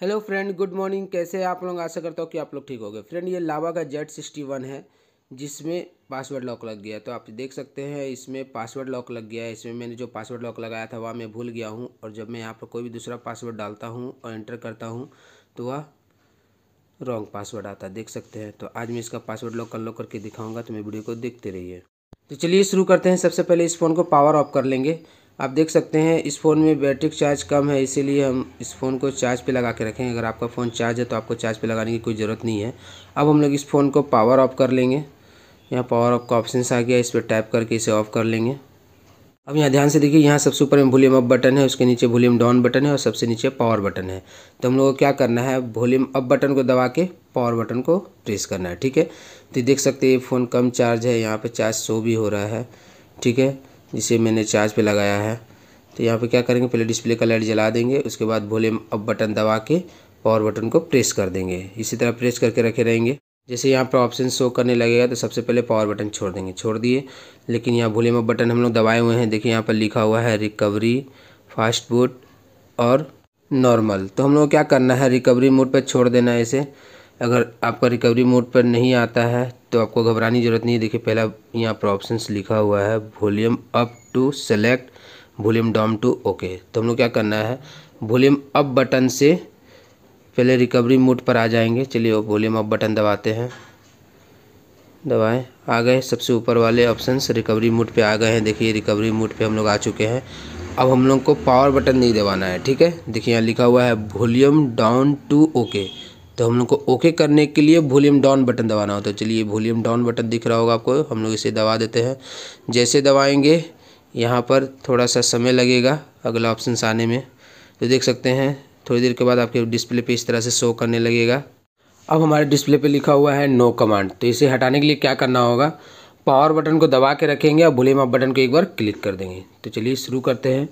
hello friend good morning कैसे आप लोग आशा करता हूँ कि आप लोग ठीक हो गए फ्रेंड ये लावा का जेड सिक्सटी वन है जिसमें पासवर्ड लॉक लग गया तो आप देख सकते हैं इसमें पासवर्ड लॉक लग गया है इसमें मैंने जो पासवर्ड लॉक लगाया था वह मैं भूल गया हूँ और जब मैं यहाँ पर कोई भी दूसरा पासवर्ड डालता हूँ और एंटर करता हूँ तो वह रॉन्ग पासवर्ड आता है देख सकते हैं तो आज मैं इसका पासवर्ड लॉक अनलॉक करके दिखाऊँगा तो मैं वीडियो को देखते रहिए तो चलिए शुरू करते हैं सबसे पहले इस फ़ोन को पावर ऑफ कर लेंगे आप देख सकते हैं इस फ़ोन में बैटरी चार्ज कम है इसीलिए हम इस फ़ोन को चार्ज पे लगा के रखें अगर आपका फ़ोन चार्ज है तो आपको चार्ज पे लगाने की कोई ज़रूरत नहीं है अब हम लोग इस फ़ोन को पावर ऑफ कर लेंगे यहाँ पावर ऑफ का ऑप्शन आ गया इस पर टैप करके इसे ऑफ़ कर लेंगे अब यहाँ ध्यान से देखिए यहाँ सबसे ऊपर में वॉल्यूम अप बटन है उसके नीचे वॉल्यूम डाउन बटन है और सबसे नीचे पावर बटन है तो हम लोगों को क्या करना है वॉल्यूम अप बटन को दबा के पावर बटन को प्रेस करना है ठीक है तो देख सकते हैं ये फ़ोन कम चार्ज है यहाँ पर चार्ज शो भी हो रहा है ठीक है जिसे मैंने चार्ज पे लगाया है तो यहाँ पे क्या करेंगे पहले डिस्प्ले का लाइट जला देंगे उसके बाद भोले अब बटन दबा के पावर बटन को प्रेस कर देंगे इसी तरह प्रेस करके रखे रहेंगे जैसे यहाँ पर ऑप्शन शो करने लगेगा तो सबसे पहले पावर बटन छोड़ देंगे छोड़ दिए लेकिन यहाँ भोले में बटन हम लोग दबाए हुए हैं देखिए यहाँ पर लिखा हुआ है रिकवरी फास्ट बूट और नॉर्मल तो हम लोग क्या करना है रिकवरी मोड पर छोड़ देना है इसे अगर आपका रिकवरी मोड पर नहीं आता है तो आपको घबराने की ज़रूरत नहीं है देखिए पहला यहाँ पर ऑप्शंस लिखा हुआ है volume up to select volume down to okay तो हम लोग क्या करना है वॉल्यूम अप बटन से पहले रिकवरी मोड पर आ जाएंगे चलिए वॉल्यूम अप बटन दबाते हैं दबाएं आ गए सबसे ऊपर वाले ऑप्शंस रिकवरी मोड पे आ गए हैं देखिए रिकवरी मोड पे हम लोग आ चुके हैं अब हम लोग को पावर बटन नहीं दबाना है ठीक है देखिए यहाँ लिखा हुआ है वॉल्यूम डाउन टू ओके तो हम लोग को ओके करने के लिए वॉल्यूम डाउन बटन दबाना होता है चलिए वॉल्यूम डाउन बटन दिख रहा होगा आपको हम लोग इसे दबा देते हैं जैसे दबाएंगे यहाँ पर थोड़ा सा समय लगेगा अगला ऑप्शन आने में तो देख सकते हैं थोड़ी देर के बाद आपके डिस्प्ले पे इस तरह से शो करने लगेगा अब हमारे डिस्प्ले पे लिखा हुआ है नो कमांड तो इसे हटाने के लिए क्या करना होगा पावर बटन को दबा के रखेंगे और वॉल्यूम अप बटन को एक बार क्लिक कर देंगे तो चलिए शुरू करते हैं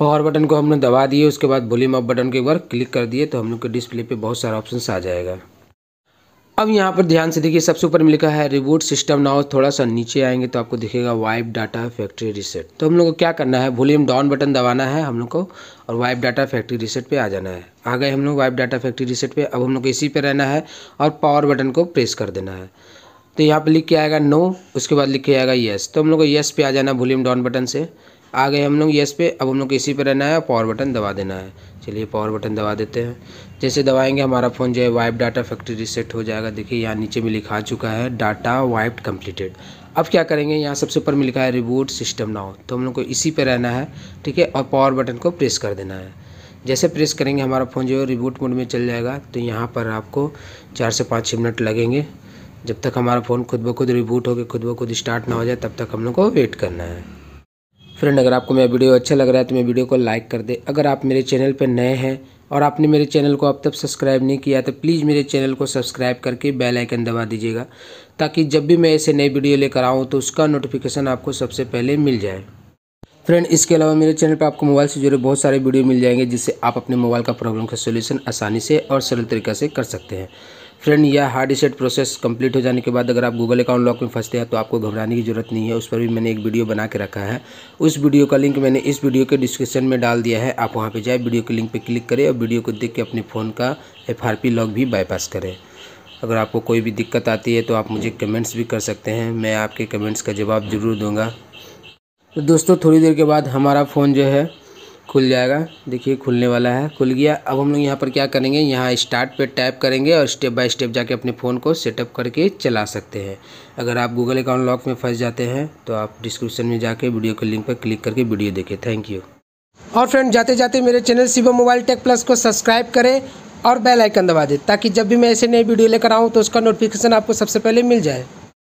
पावर बटन को हमने दबा दिए उसके बाद वॉल्यूम अप बटन को एक बार क्लिक कर दिए तो हम लोग के डिस्प्ले पे बहुत सारा ऑप्शन आ जाएगा अब यहाँ पर ध्यान से देखिए सबसे ऊपर में लिखा है रिबूट सिस्टम नाउ थोड़ा सा नीचे आएंगे तो आपको दिखेगा वाइप डाटा फैक्ट्री रीसेट तो हम लोग को क्या करना है वॉल्यूम डाउन बटन दबाना है हम लोग को और वाइप डाटा फैक्ट्री रीसेट पे आ जाना है आ गए हम लोग वाइप डाटा फैक्ट्री रीसेट पे अब हम लोग को इसी पे रहना है और पावर बटन को प्रेस कर देना है तो यहाँ पर लिख के आएगा नो उसके बाद लिख के आएगा येस तो हम लोग को येस पे आ जाना वॉल्यूम डाउन बटन से आ गए हम लोग यस पे अब हम लोग इसी पे रहना है और पावर बटन दबा देना है चलिए पावर बटन दबा देते हैं जैसे दबाएंगे हमारा फ़ोन जो है वाइप डाटा फैक्ट्री रिसेट हो जाएगा देखिए यहाँ नीचे में लिखा चुका है डाटा वाइप कंप्लीटेड अब क्या करेंगे यहाँ सबसे ऊपर में लिखा है रिबूट सिस्टम नाउ तो हम लोग को इसी पर रहना है ठीक है और पावर बटन को प्रेस कर देना है जैसे प्रेस करेंगे हमारा फ़ोन जो है रिबूट मोड में चल जाएगा तो यहाँ पर आपको चार से पाँच छः मिनट लगेंगे जब तक हमारा फ़ोन खुद ब खुद रिबूट होकर खुद ब खुद स्टार्ट ना हो जाए तब तक हम लोग को वेट करना है फ्रेंड अगर आपको मेरा वीडियो अच्छा लग रहा है तो मेरे वीडियो को लाइक कर दे अगर आप मेरे चैनल पर नए हैं और आपने मेरे चैनल को अब तक सब्सक्राइब नहीं किया तो प्लीज़ मेरे चैनल को सब्सक्राइब करके बेल आइकन दबा दीजिएगा ताकि जब भी मैं ऐसे नए वीडियो लेकर आऊँ तो उसका नोटिफिकेशन आपको सबसे पहले मिल जाए फ्रेंड इसके अलावा मेरे चैनल पर आपको मोबाइल से जुड़े बहुत सारे वीडियो मिल जाएंगे जिससे आप अपने मोबाइल का प्रॉब्लम का सोल्यूशन आसानी से और सरल तरीके से कर सकते हैं फ्रेंड यह हार्ड रिसेट प्रोसेस कंप्लीट हो जाने के बाद अगर आप गूगल अकाउंट लॉक में फंसते हैं तो आपको घबराने की ज़रूरत नहीं है उस पर भी मैंने एक वीडियो बना के रखा है उस वीडियो का लिंक मैंने इस वीडियो के डिस्क्रिप्शन में डाल दिया है आप वहाँ पर जाए वीडियो के लिंक पर क्लिक करें और वीडियो को देख के अपने फ़ोन का एफ लॉक भी बाईपास करें अगर आपको कोई भी दिक्कत आती है तो आप मुझे कमेंट्स भी कर सकते हैं मैं आपके कमेंट्स का जवाब ज़रूर दूँगा तो दोस्तों थोड़ी देर के बाद हमारा फ़ोन जो है खुल जाएगा देखिए खुलने वाला है खुल गया अब हम लोग यहाँ पर क्या करेंगे यहाँ स्टार्ट पे टैप करेंगे और स्टेप बाय स्टेप जाके अपने फ़ोन को सेटअप करके चला सकते हैं अगर आप गूगल अकाउंट लॉक में फंस जाते हैं तो आप डिस्क्रिप्शन में जाके वीडियो के लिंक पर क्लिक करके वीडियो देखें थैंक यू और फ्रेंड जाते जाते मेरे channel Shivam mobile tech plus को सब्सक्राइब करें और बेल आइकन दबा दें ताकि जब भी मैं ऐसे नए वीडियो लेकर आऊँ तो उसका नोटिफिकेशन आपको सबसे पहले मिल जाए